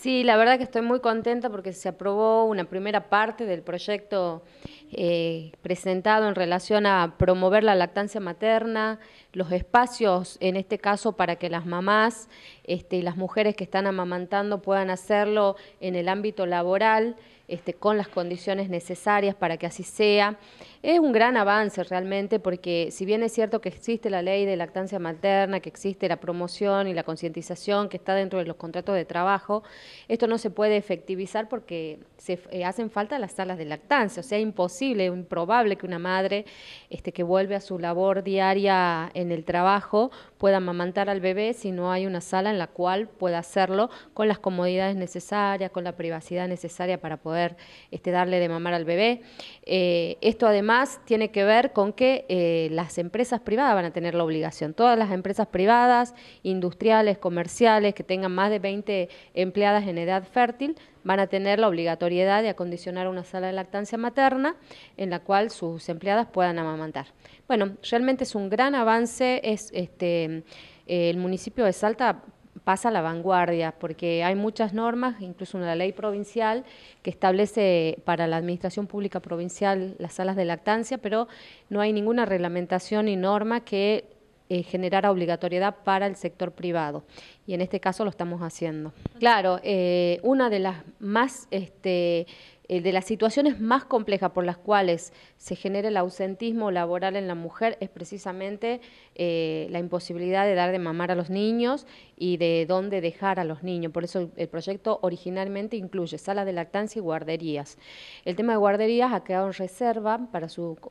Sí, la verdad que estoy muy contenta porque se aprobó una primera parte del proyecto eh, presentado en relación a promover la lactancia materna, los espacios, en este caso, para que las mamás este, y las mujeres que están amamantando puedan hacerlo en el ámbito laboral, este, con las condiciones necesarias para que así sea. Es un gran avance realmente porque si bien es cierto que existe la ley de lactancia materna, que existe la promoción y la concientización que está dentro de los contratos de trabajo, esto no se puede efectivizar porque se eh, hacen falta las salas de lactancia, o sea, imposible imposible, improbable que una madre este, que vuelve a su labor diaria en el trabajo pueda amamantar al bebé si no hay una sala en la cual pueda hacerlo con las comodidades necesarias, con la privacidad necesaria para poder este, darle de mamar al bebé. Eh, esto además tiene que ver con que eh, las empresas privadas van a tener la obligación, todas las empresas privadas, industriales, comerciales, que tengan más de 20 empleadas en edad fértil, van a tener la obligatoriedad de acondicionar una sala de lactancia materna en la cual sus empleadas puedan amamantar. Bueno, realmente es un gran avance, es este el municipio de Salta pasa a la vanguardia, porque hay muchas normas, incluso una ley provincial que establece para la administración pública provincial las salas de lactancia, pero no hay ninguna reglamentación ni norma que eh, generar obligatoriedad para el sector privado. Y en este caso lo estamos haciendo. Claro, eh, una de las más este, eh, de las situaciones más complejas por las cuales se genera el ausentismo laboral en la mujer es precisamente eh, la imposibilidad de dar de mamar a los niños y de dónde dejar a los niños. Por eso el, proyecto originalmente incluye salas de lactancia y guarderías. El tema de guarderías ha quedado en reserva para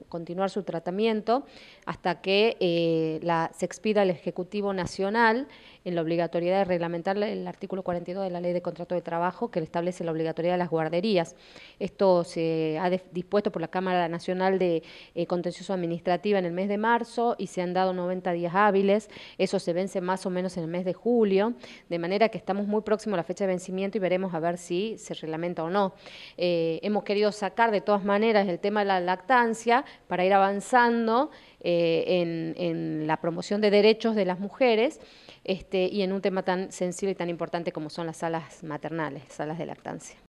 continuar su tratamiento hasta que eh, se expida el Ejecutivo Nacional en la obligatoriedad de reglamentar el artículo 42 de la Ley de Contrato de Trabajo que establece la obligatoriedad de las guarderías. Esto se ha dispuesto por la Cámara Nacional de eh, Contencioso Administrativa en el mes de marzo y se han dado 90 días hábiles. Eso se vence más o menos en el mes de julio, de manera que estamos muy próximos a la fecha de vencimiento y veremos a ver si se reglamenta o no. Eh, hemos querido sacar de todas maneras el tema de la lactancia para ir avanzando eh, en, la promoción de derechos de las mujeres este, y en un tema tan sensible y tan importante como son las salas maternales, salas de lactancia.